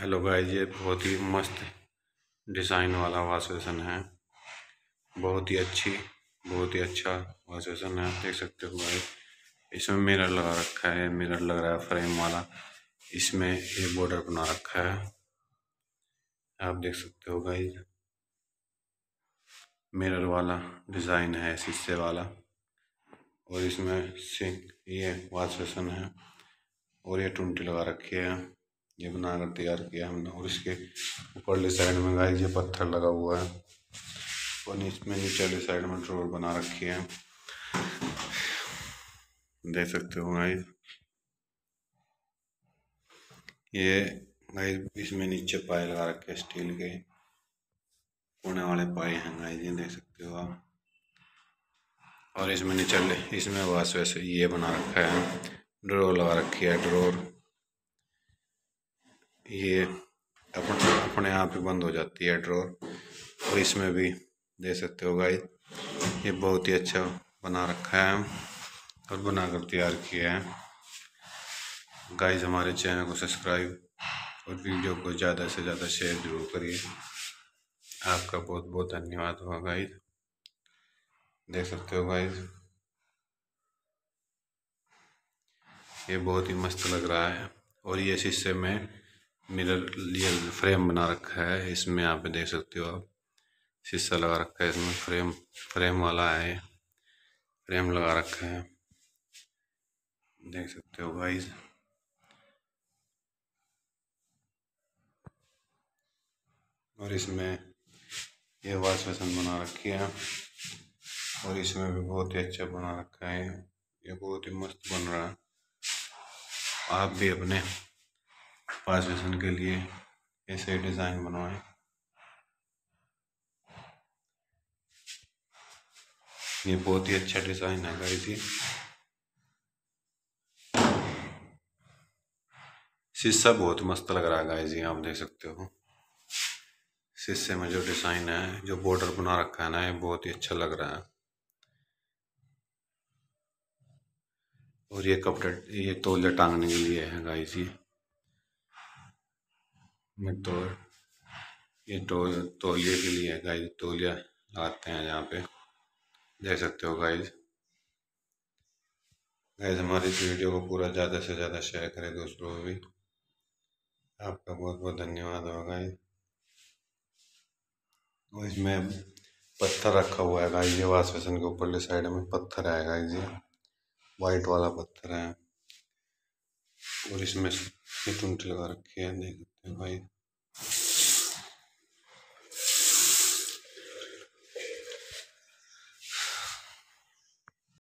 Hello guys ये बहुत ही मस्त डिज़ाइन वाला वाश बेसन है बहुत ही अच्छी बहुत ही अच्छा वाश बेसन है देख सकते हो गाइस इसमें मिरर लगा रखा है मिरर लग रहा है फ्रेम वाला इसमें ये बॉर्डर बना रखा है आप देख सकते हो गाइस मिरर वाला डिज़ाइन है शीशे वाला और इसमें सिंक ये वाश बेसन है और ये टूंटी लगा रखी है ये बनाकर तैयार किया हमने और इसके ऊपरले साइड में गाइस ये पत्थर लगा हुआ है और इसमें नीचे साइड में ड्रोर बना रखी है देख सकते हो गाइस ये गाइस इसमें नीचे पाए लगा रखे हैं स्टील के कोने वाले पाए हैं गाइस ये देख सकते हो आप और इसमें नीचे इसमें वास वैसे ये बना रखा है ड्रोर लगा रखी है ड्रोर ये अपन अपने आप ही बंद हो जाती है ड्रॉर और इसमें भी दे सकते हो गाइस ये बहुत ही अच्छा बना रखा है और बनाकर तैयार किया है गाइस हमारे चैनल को सब्सक्राइब और वीडियो को ज़्यादा से ज़्यादा शेयर जरूर करिए आपका बहुत बहुत धन्यवाद हुआ गाइस देख सकते हो गाइस ये बहुत ही मस्त लग रहा है और ये शीशे में मिरर लिए फ्रेम बना रखा है इसमें यहाँ पे देख सकते हो आप शीशा लगा रखा है इसमें फ्रेम फ्रेम वाला है फ्रेम लगा रखा है देख सकते हो गाइस और इसमें ये वॉश बेसन बना रखी है और इसमें भी बहुत ही अच्छा बना रखा है ये बहुत ही मस्त बन रहा है आप भी अपने पार्टीशन के लिए ऐसे डिज़ाइन बनवाएं ये बहुत ही अच्छा डिज़ाइन है गाइस ये शीशा बहुत मस्त लग रहा है गाइस ये आप देख सकते हो शीशे में जो डिज़ाइन है जो बॉर्डर बना रखा है ना ये बहुत ही अच्छा लग रहा है और ये कपड़े ये तोले टांगने के लिए है गाइस ये में तो ये तो तोलिए के लिए है गाइज तोलिया लगाते हैं यहाँ पे देख सकते हो गाइज गाइज हमारी इस वीडियो को पूरा ज़्यादा से ज़्यादा शेयर करें दूसरों को भी आपका बहुत बहुत धन्यवाद हो गाइज और इसमें पत्थर रखा हुआ है गाइज ये वाश बेसन के ऊपरली साइड में पत्थर है गाइज ये वाइट वाला पत्थर है और इसमें ये टूंटी लगा रखी है देख सकते भाई।